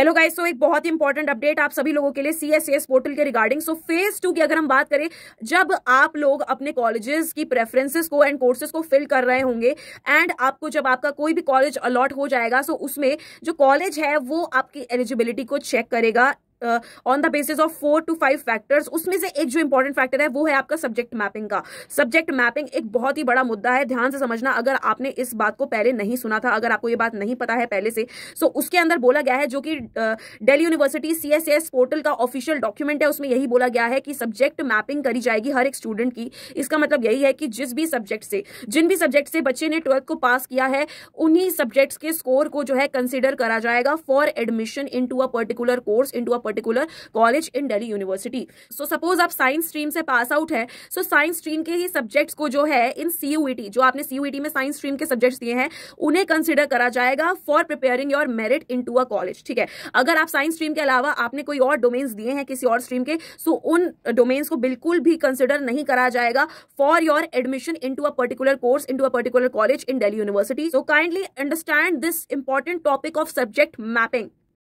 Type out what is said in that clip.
hello guys तो एक बहुत ही इंपॉर्टेंट अपडेट आप सभी लोगों के लिए सीएसएस पोर्टल के रिगार्डिंग सो फेज टू की अगर हम बात करें जब आप लोग अपने कॉलेजेस की प्रेफरेंसेस को एंड कोर्सेज को फिल कर रहे होंगे एंड आपको जब आपका कोई भी कॉलेज अलॉट हो जाएगा सो उसमें जो कॉलेज है वो आपकी एलिजिबिलिटी को चेक करेगा on the basis of four two five factors उसमें से एक जो इंपॉर्टेंट फैक्टर है वो है आपका सब्जेक्ट मैपिंग का सब्जेक्ट मैपिंग एक बहुत ही बड़ा मुद्दा है ध्यान से समझना अगर आपने इस बात को पहले नहीं सुना था अगर आपको ये बात नहीं पता है पहले से सो so उसके अंदर बोला गया है जो कि डेली यूनिवर्सिटी सी पोर्टल का ऑफिशियल डॉक्यूमेंट है उसमें यही बोला गया है कि सब्जेक्ट मैपिंग करी जाएगी हर एक स्टूडेंट की इसका मतलब यही है कि जिस भी सब्जेक्ट से जिन भी सब्जेक्ट से बच्चे ने ट्वेल्थ को पास किया है उन्हीं सब्जेक्ट्स के स्कोर को जो है कंसिडर करा जाएगा for admission into a particular course into a particular college in Delhi university so suppose आप साइंस स्ट्रीम से पास आउट है सो साइंस स्ट्रीम के ही सब्जेक्ट्स को जो है इन सी e जो आपने सी e में साइंस स्ट्रीम के सब्जेक्ट दिए हैं उन्हें कंसिडर करा जाएगा for preparing your merit in a college ठीक है अगर आप साइंस स्ट्रीम के अलावा आपने कोई और डोमेन्स दिए हैं किसी और स्ट्रीम के सो उन डोमेन्स को बिल्कुल भी कंसिडर नहीं करा जाएगा for your admission in a particular course in a particular college in Delhi university so kindly understand this important topic of subject mapping